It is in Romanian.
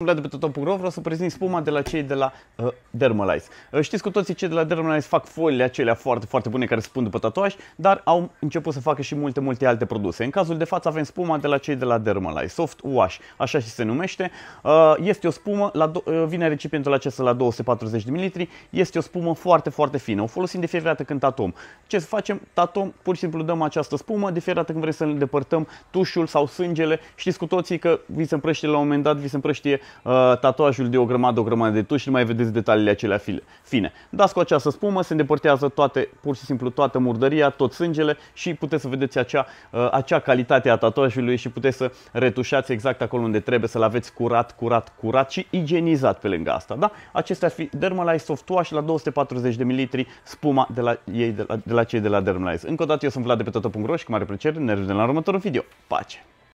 umblat de pe tot.ro, vreau să prezint spuma de la cei de la uh, Dermalize. Uh, știți cu toții cei de la Dermalize fac foile acelea foarte, foarte bune care se pun după tatuaj, dar au început să facă și multe, multe alte produse. În cazul de față avem spuma de la cei de la Dermalize, Soft Wash, așa și se numește. Uh, este o spumă, la do- uh, vine recipientul acesta la 240 de ml, este o spumă foarte, foarte fină. O folosim de fiecare dată când tatuăm. Ce să facem? Tatuăm, pur și simplu dăm această spumă, de fiecare dată când vrem să îndepărtăm tușul sau sângele. Știți cu toții că vi se împrăștie la un moment dat, vi se împrăștie Uh, tatuajul de o grămadă, o grămadă de tuși, nu mai vedeți detaliile acelea fine. Dați cu această spumă, se îndepărtează toate, pur și simplu toată murdăria, tot sângele și puteți să vedeți acea, uh, acea calitate a tatuajului și puteți să retușați exact acolo unde trebuie, să-l aveți curat, curat, curat și igienizat pe lângă asta. Da? Acestea ar fi Dermalize Soft Wash la 240 de ml spuma de la, ei, de la, de la cei de la Dermalize. Încă o dată eu sunt Vlad de pe totul.ro și cu mare plăcere ne revedem la următorul video. Pace!